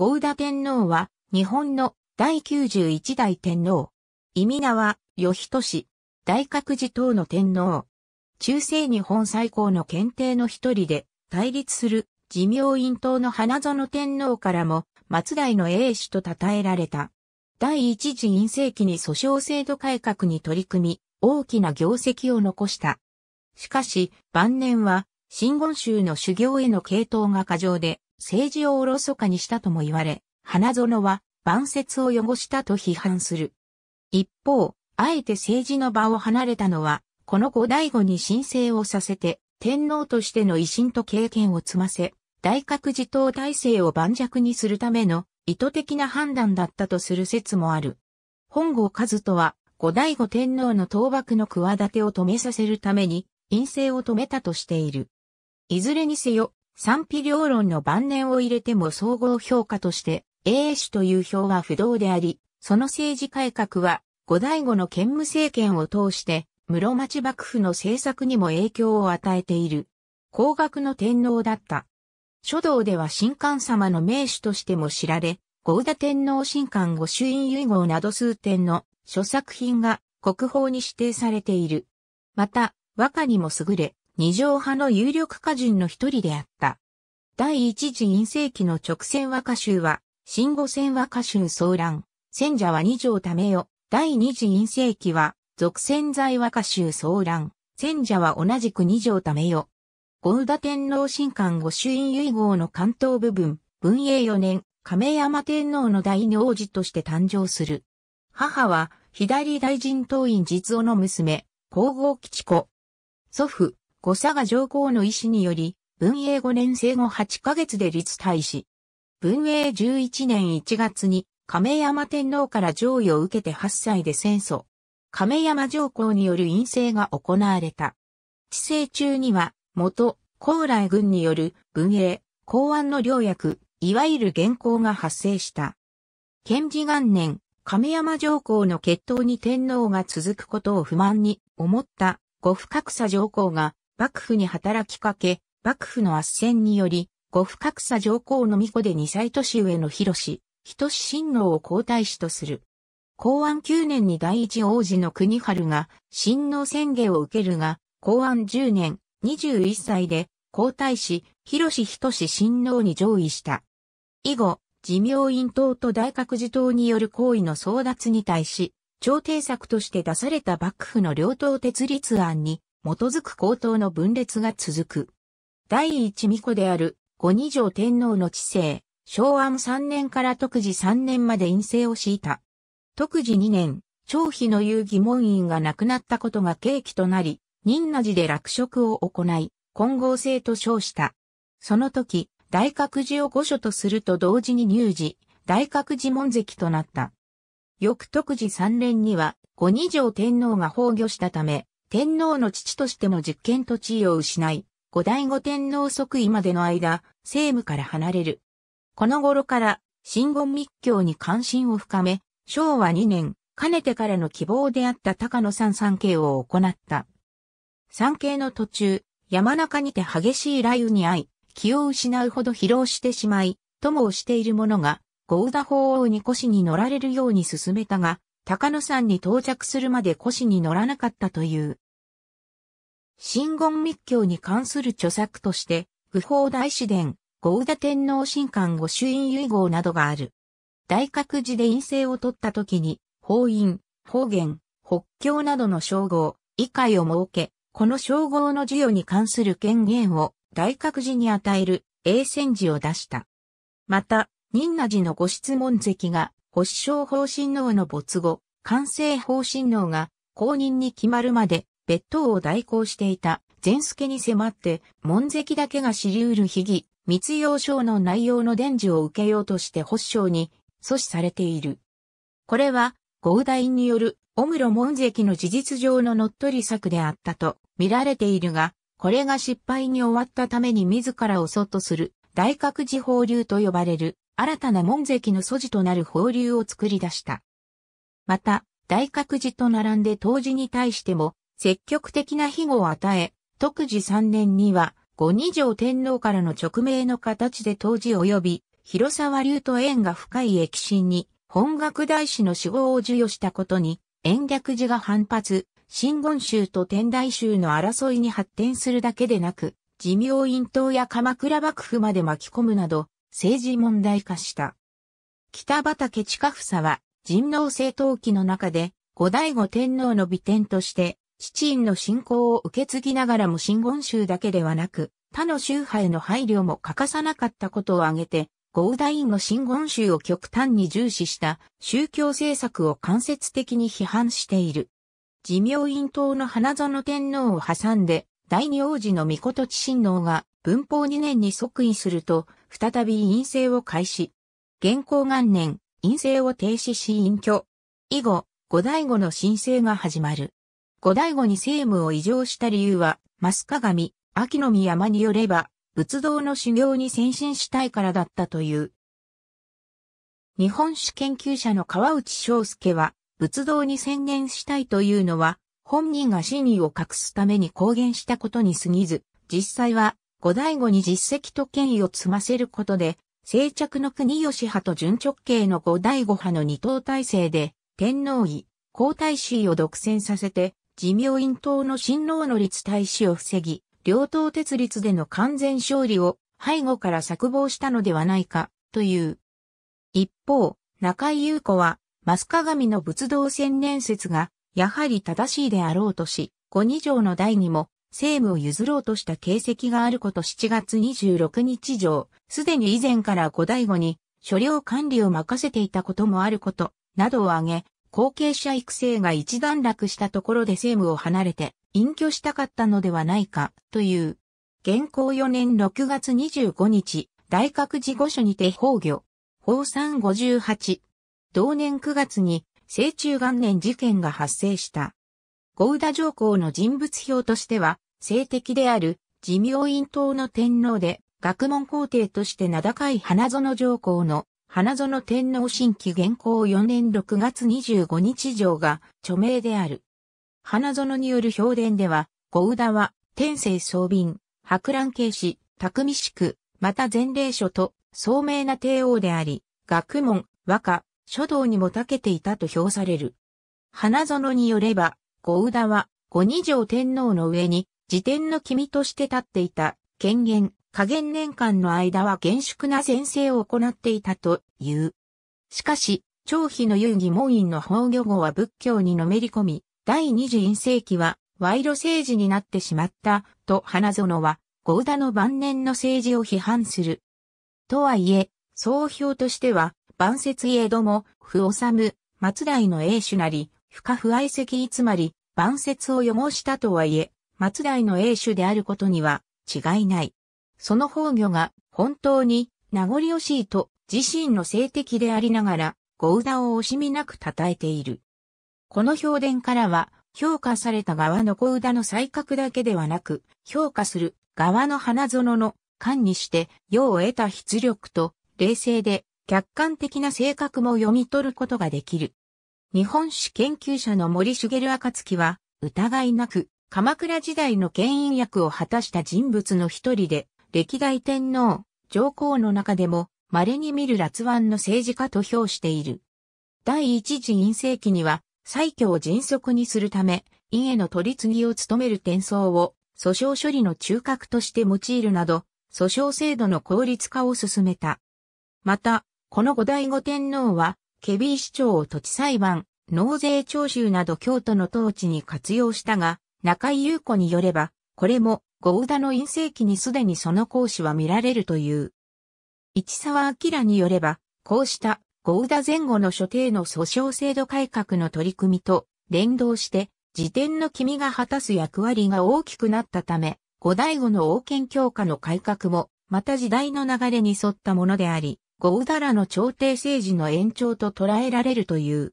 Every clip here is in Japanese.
ゴ田ダ天皇は、日本の第91代天皇。意味名は、義俊、大覚寺等の天皇。中世日本最高の検定の一人で、対立する、自明院党の花園天皇からも、松代の英主と称えられた。第一次院政期に訴訟制度改革に取り組み、大きな業績を残した。しかし、晩年は、真言宗の修行への系統が過剰で、政治をおろそかにしたとも言われ、花園は万節を汚したと批判する。一方、あえて政治の場を離れたのは、この後醍醐に申請をさせて、天皇としての威信と経験を積ませ、大覚自党体制を盤石にするための意図的な判断だったとする説もある。本郷和人は、後醍醐天皇の倒幕の企てを止めさせるために、陰性を止めたとしている。いずれにせよ、賛否両論の晩年を入れても総合評価として、英氏という票は不動であり、その政治改革は、後醍醐の兼務政権を通して、室町幕府の政策にも影響を与えている。高額の天皇だった。書道では新官様の名手としても知られ、合田天皇新官御朱印遺号など数点の諸作品が国宝に指定されている。また、和歌にも優れ、二条派の有力歌人の一人であった。第一次陰政期の直線和歌集は、新五線和歌集騒乱、戦者は二条ためよ。第二次陰政期は、俗戦在和歌集騒乱、戦者は同じく二条ためよ。ゴウダ天皇神官御朱印遺号の関東部分、文永四年、亀山天皇の大名子として誕生する。母は、左大臣党員実夫の娘、皇后吉子。祖父、後佐賀上皇の意思により、文英5年生後8ヶ月で立大使。文英11年1月に、亀山天皇から上位を受けて8歳で戦争。亀山上皇による陰性が行われた。治世中には、元、高麗軍による文英、公安の領役、いわゆる原稿が発生した。賢治元年、亀山上皇の決闘に天皇が続くことを不満に思った、ご不格差上皇が幕府に働きかけ、幕府の圧戦により、五不格差上皇の御子で2歳年上の広氏、人志親王を皇太子とする。公安9年に第一王子の国春が、親王宣言を受けるが、公安10年、21歳で、皇太子、広志人志親王に上位した。以後、自明院党と大覚寺党による行為の争奪に対し、朝廷策として出された幕府の両党設立案に基づく高等の分裂が続く。第一巫女である五二条天皇の治世、昭安三年から徳治三年まで陰性を敷いた。徳治二年、長妃の遊疑門院が亡くなったことが契機となり、仁和寺で落職を行い、混合制と称した。その時、大覚寺を御所とすると同時に入寺、大覚寺門跡となった。翌徳寺三年には、五二条天皇が崩御したため、天皇の父としても実権と地位を失い、後醍醐天皇即位までの間、政務から離れる。この頃から、新言密教に関心を深め、昭和2年、かねてからの希望であった高野山三景を行った。三景の途中、山中にて激しい雷雨に遭い、気を失うほど疲労してしまい、友をしている者が、ゴーダ法王に腰に乗られるように進めたが、高野山に到着するまで古史に乗らなかったという。真言密教に関する著作として、不法大師伝、豪田天皇神官御朱印遺号などがある。大覚寺で陰性を取った時に、法院、方言、北京などの称号、以下を設け、この称号の授与に関する権限を大覚寺に与える永泉寺を出した。また、仁和寺のご質問席が、保守省方針の王の没後、完成方針脳が公認に決まるまで別当を代行していた善助に迫って門跡だけが知り得る秘義、密用書の内容の伝授を受けようとして発祥に阻止されている。これは、合大による、オムロ門跡の事実上の乗っ取り策であったと見られているが、これが失敗に終わったために自らを祖とする、大覚寺法流と呼ばれる、新たな門跡の素地となる法流を作り出した。また、大覚寺と並んで当時に対しても、積極的な庇護を与え、特時三年には、五二条天皇からの直命の形で当時及び、広沢流と縁が深い益神に、本学大師の死亡を授与したことに、延暦寺が反発、新言宗と天台宗の争いに発展するだけでなく、寺明院党や鎌倉幕府まで巻き込むなど、政治問題化した。北畠近房は、人王政党期の中で、後醍醐天皇の美点として、七院の信仰を受け継ぎながらも真言宗だけではなく、他の宗派への配慮も欠かさなかったことを挙げて、後醍の真言宗を極端に重視した宗教政策を間接的に批判している。自明院党の花園天皇を挟んで、第二王子の御事神王が文法2年に即位すると、再び院政を開始。現行元年、陰性を停止し隠居。以後、後醍醐の申請が始まる。後醍醐に政務を異常した理由は、マ鏡、秋の宮山によれば、仏道の修行に先進したいからだったという。日本史研究者の川内章介は、仏道に専念したいというのは、本人が真意を隠すために公言したことに過ぎず、実際は、後醍醐に実績と権威を積ませることで、静着の国吉派と純直系の五代五派の二党体制で、天皇位、皇太子位を独占させて、自明院党の新郎の立大使を防ぎ、両党鉄立での完全勝利を背後から策謀したのではないか、という。一方、中井優子は、マス鏡の仏道宣念説が、やはり正しいであろうとし、五二条の第にも、政務を譲ろうとした形跡があること7月26日上、すでに以前から後醍醐に、所領管理を任せていたこともあること、などを挙げ、後継者育成が一段落したところで政務を離れて、隠居したかったのではないか、という。現行4年6月25日、大覚寺御所にて崩御。法358。同年9月に、生中元年事件が発生した。ゴウダ上皇の人物表としては、性的である、自明院党の天皇で、学問皇帝として名高い花園上皇の、花園天皇新規元皇4年6月25日上が著名である。花園による評伝では、ゴウダは、天聖総便、博覧慶氏、匠宿、また前例書と、聡明な帝王であり、学問、和歌、書道にも長けていたと評される。花園によれば、五宇田は、五二条天皇の上に、自天の君として立っていた、権限、加減年間の間は厳粛な宣誓を行っていたという。しかし、長妃の遊戯門院の崩御後は仏教にのめり込み、第二次院世紀は賄賂政治になってしまった、と花園は、ゴーダの晩年の政治を批判する。とはいえ、総評としては、万節家ども、不治む、松代の英主なり、不可不愛席つまり、晩節を汚したとはいえ、松代の英主であることには違いない。その崩御が本当に名残惜しいと自身の性的でありながら、ゴウダを惜しみなく称えている。この評伝からは、評価された側のゴウダの才覚だけではなく、評価する側の花園の間にして、世を得た筆力と、冷静で客観的な性格も読み取ることができる。日本史研究者の森茂暁は、疑いなく、鎌倉時代の牽引役を果たした人物の一人で、歴代天皇、上皇の中でも、稀に見る辣腕の政治家と評している。第一次陰政期には、最強を迅速にするため、院への取り次ぎを務める転送を、訴訟処理の中核として用いるなど、訴訟制度の効率化を進めた。また、この後醍醐天皇は、ケビー市長を土地裁判、納税徴収など京都の統治に活用したが、中井優子によれば、これも、ゴーダの陰性期にすでにその講師は見られるという。市沢明によれば、こうしたゴーダ前後の所定の訴訟制度改革の取り組みと連動して、辞典の君が果たす役割が大きくなったため、五代後の王権強化の改革も、また時代の流れに沿ったものであり、ゴウダラの朝廷政治の延長と捉えられるという。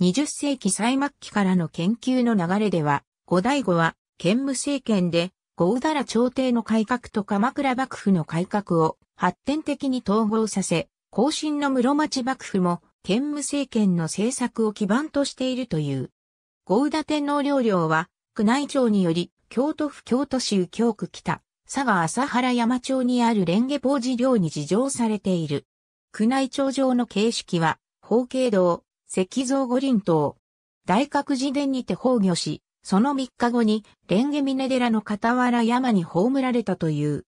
20世紀最末期からの研究の流れでは、後醍醐は、兼務政権で、ゴウダラ朝廷の改革と鎌倉幕府の改革を発展的に統合させ、後進の室町幕府も兼務政権の政策を基盤としているという。ゴウダ天皇領領は、宮内庁により、京都府京都市右京区北、佐賀朝原山町にある蓮華ゲ寺寮に事情されている。宮内庁上の形式は、法慶堂、石像五輪塔、大覚寺殿にて崩御し、その3日後に、蓮華峰寺の傍ら山に葬られたという。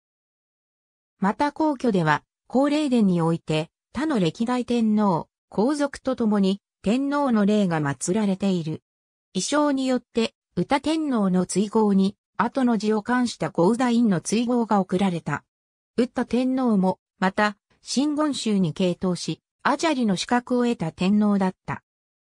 また皇居では、高霊殿において、他の歴代天皇、皇族と共に、天皇の霊が祀られている。衣装によって、歌天皇の追号に、後の字を冠した豪太院の追号が贈られた。打った天皇も、また、新言宗に傾倒し、アジャリの資格を得た天皇だった。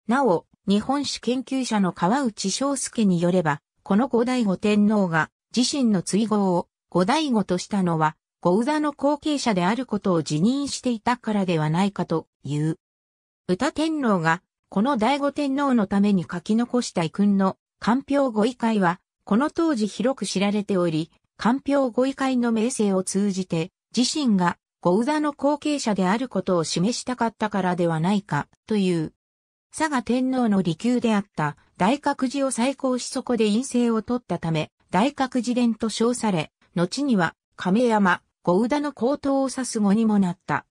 なお、日本史研究者の川内章介によれば、この後醍醐天皇が自身の追号を後醍醐としたのは、後歌の後継者であることを辞任していたからではないかという。歌天皇が、この醍醐天皇のために書き残した遺訓の、官票五意会は、この当時広く知られており、官票ご遺会の名声を通じて、自身がゴ宇ダの後継者であることを示したかったからではないか、という。佐賀天皇の離宮であった大覚寺を再興しそこで陰性を取ったため、大覚寺伝と称され、後には亀山、ゴ宇田の高等を指す語にもなった。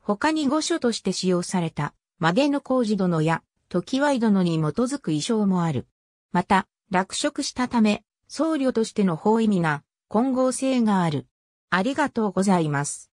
他に御所として使用された、曲げの工事殿や、時わい殿に基づく衣装もある。また、落職したため、僧侶としての法意味な混合性がある。ありがとうございます。